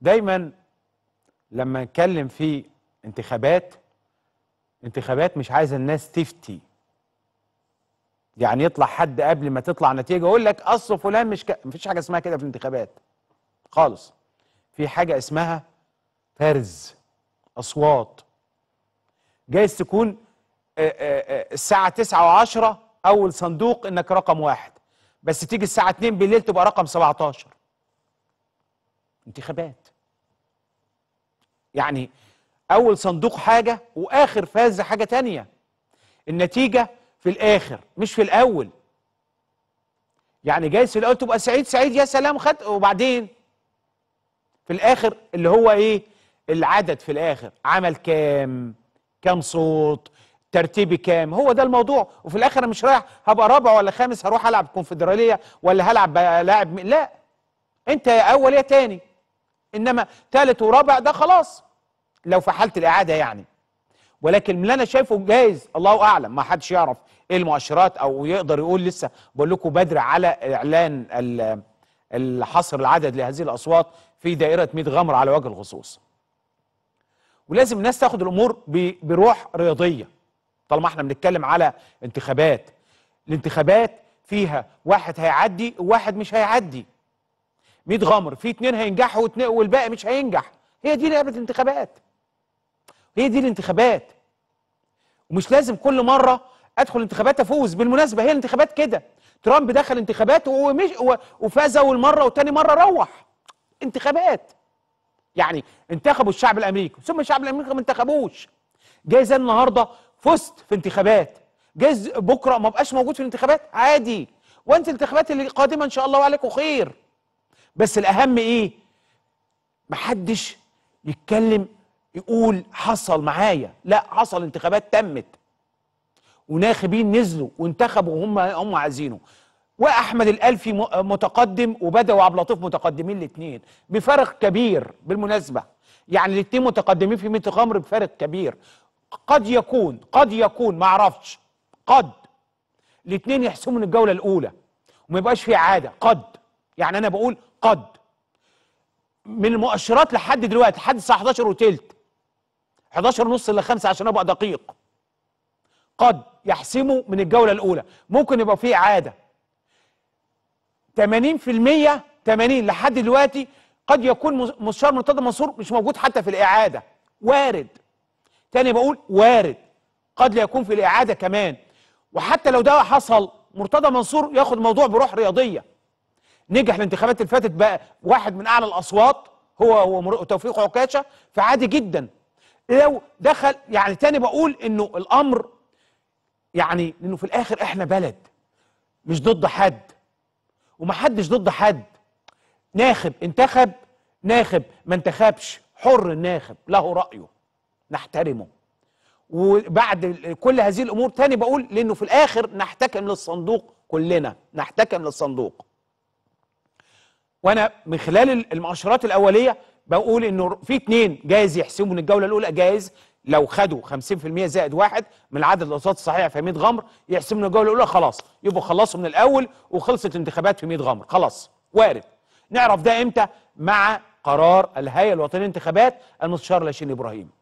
دايما لما نتكلم في انتخابات انتخابات مش عايز الناس تفتي يعني يطلع حد قبل ما تطلع نتيجه يقول لك اصل فلان مش ك... مفيش حاجه اسمها كده في الانتخابات خالص في حاجه اسمها فرز اصوات جايز تكون الساعه 9 و10 اول صندوق انك رقم واحد بس تيجي الساعه 2 بالليل تبقى رقم 17 انتخابات يعني اول صندوق حاجه واخر فاز حاجه تانية النتيجه في الاخر مش في الاول يعني جايز في الاول تبقى سعيد سعيد يا سلام خد وبعدين في الاخر اللي هو ايه العدد في الاخر عمل كام كام صوت ترتيبي كام هو ده الموضوع وفي الاخر انا مش رايح هبقى رابع ولا خامس هروح العب كونفدراليه ولا هلعب لاعب لا انت يا اول يا تاني انما ثالث ورابع ده خلاص لو في حاله الاعاده يعني ولكن اللي انا شايفه جايز الله اعلم ما حدش يعرف ايه المؤشرات او يقدر يقول لسه بقول لكم بدري على اعلان الحصر العدد لهذه الاصوات في دائره 100 غمر على وجه الخصوص ولازم الناس تاخد الامور بروح رياضيه طالما احنا بنتكلم على انتخابات الانتخابات فيها واحد هيعدي وواحد مش هيعدي 100 غمر في اثنين هينجحوا والباقي مش هينجح هي دي لعبه الانتخابات هي دي الانتخابات ومش لازم كل مره ادخل انتخابات افوز بالمناسبه هي الانتخابات كده ترامب دخل انتخابات ومش وفاز اول مره وتاني مره روح انتخابات يعني انتخبوا الشعب الامريكي ثم الشعب الامريكي ما انتخبوش جايز النهارده فزت في انتخابات جايز بكره ما بقاش موجود في الانتخابات عادي وانت الانتخابات اللي قادمه ان شاء الله وعليكم خير بس الاهم ايه محدش يتكلم يقول حصل معايا لا حصل انتخابات تمت وناخبين نزلوا وانتخبوا وهم هم عايزينه واحمد الالفي متقدم وبدا وعبد اللطيف متقدمين الاثنين بفرق كبير بالمناسبه يعني الاثنين متقدمين في 100 غمر بفرق كبير قد يكون قد يكون ما اعرفش قد الاثنين يحسموا من الجوله الاولى وما يبقاش في اعاده قد يعني انا بقول قد من المؤشرات لحد دلوقتي لحد الساعه 11 وثلث 11 ونص الا 5 عشان ابقى دقيق قد يحسموا من الجوله الاولى ممكن يبقى فيه اعاده 80% 80 لحد دلوقتي قد يكون مستشار مرتضى منصور مش موجود حتى في الاعاده وارد تاني بقول وارد قد لا يكون في الاعاده كمان وحتى لو ده حصل مرتضى منصور ياخد موضوع بروح رياضيه نجح الانتخابات اللي فاتت بقى واحد من اعلى الاصوات هو هو توفيق عكاشه فعادي جدا لو دخل يعني تاني بقول انه الامر يعني انه في الاخر احنا بلد مش ضد حد ومحدش ضد حد ناخب انتخب ناخب ما انتخبش حر الناخب له رايه نحترمه وبعد كل هذه الامور تاني بقول لانه في الاخر نحتكم للصندوق كلنا نحتكم للصندوق وانا من خلال المؤشرات الاوليه بقول انه في اثنين جايز يحسموا من الجوله الاولى جايز لو خدوا 50% زائد واحد من عدد الاصوات الصحيحه في 100 غمر يحسموا من الجوله الاولى خلاص يبقوا خلصوا من الاول وخلصت انتخابات في 100 غمر خلاص وارد نعرف ده امتى مع قرار الهيئه الوطنيه للانتخابات المستشار لاشين ابراهيم